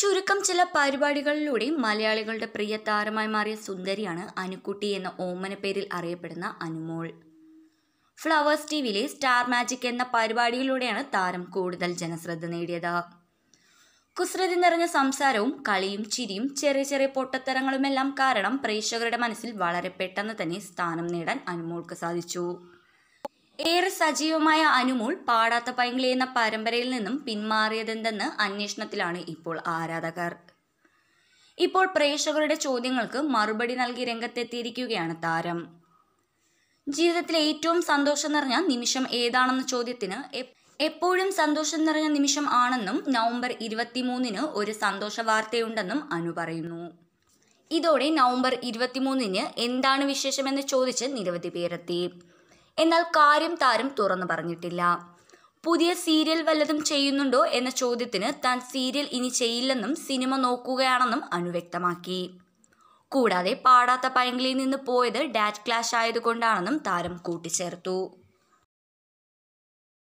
ചുരുക്കം ചില പരിപാടികളിലൂടെ മലയാളികളുടെ പ്രിയ താരമായി മാറിയ സുന്ദരിയാണ് അനുക്കുട്ടി എന്ന ഓമന പേരിൽ അറിയപ്പെടുന്ന അനുമോൾ ഫ്ലവേഴ്സ് ടി വിയിലെ സ്റ്റാർ മാജിക് എന്ന പരിപാടിയിലൂടെയാണ് താരം കൂടുതൽ ജനശ്രദ്ധ നേടിയത് കുസൃതി നിറഞ്ഞ സംസാരവും കളിയും ചിരിയും ചെറിയ ചെറിയ പൊട്ടത്തരങ്ങളുമെല്ലാം കാരണം പ്രേക്ഷകരുടെ മനസ്സിൽ വളരെ പെട്ടെന്ന് തന്നെ സ്ഥാനം നേടാൻ അനുമോൾക്ക് സാധിച്ചു ഏറെ സജീവമായ അനുമൂൾ പാടാത്ത പൈങ്കിളി എന്ന പരമ്പരയിൽ നിന്നും പിന്മാറിയതെന്തെന്ന് അന്വേഷണത്തിലാണ് ഇപ്പോൾ ആരാധകർ ഇപ്പോൾ പ്രേക്ഷകരുടെ ചോദ്യങ്ങൾക്ക് മറുപടി നൽകി രംഗത്തെത്തിയിരിക്കുകയാണ് താരം ജീവിതത്തിലെ ഏറ്റവും സന്തോഷം നിറഞ്ഞ നിമിഷം ഏതാണെന്ന ചോദ്യത്തിന് എപ്പോഴും സന്തോഷം നിറഞ്ഞ നിമിഷം ആണെന്നും നവംബർ ഇരുപത്തിമൂന്നിന് ഒരു സന്തോഷ വാർത്തയുണ്ടെന്നും അനു പറയുന്നു ഇതോടെ നവംബർ ഇരുപത്തിമൂന്നിന് എന്താണ് വിശേഷമെന്ന് ചോദിച്ച് നിരവധി പേരെത്തി എന്നാൽ കാര്യം താരം തുറന്നു പറഞ്ഞിട്ടില്ല പുതിയ സീരിയൽ വല്ലതും ചെയ്യുന്നുണ്ടോ എന്ന ചോദ്യത്തിന് താൻ സീരിയൽ ഇനി ചെയ്യില്ലെന്നും സിനിമ നോക്കുകയാണെന്നും അനു വ്യക്തമാക്കി കൂടാതെ പാടാത്ത പയങ്കിളിയിൽ നിന്ന് പോയത് ഡാറ്റ് ക്ലാഷ് ആയതുകൊണ്ടാണെന്നും താരം കൂട്ടിച്ചേർത്തു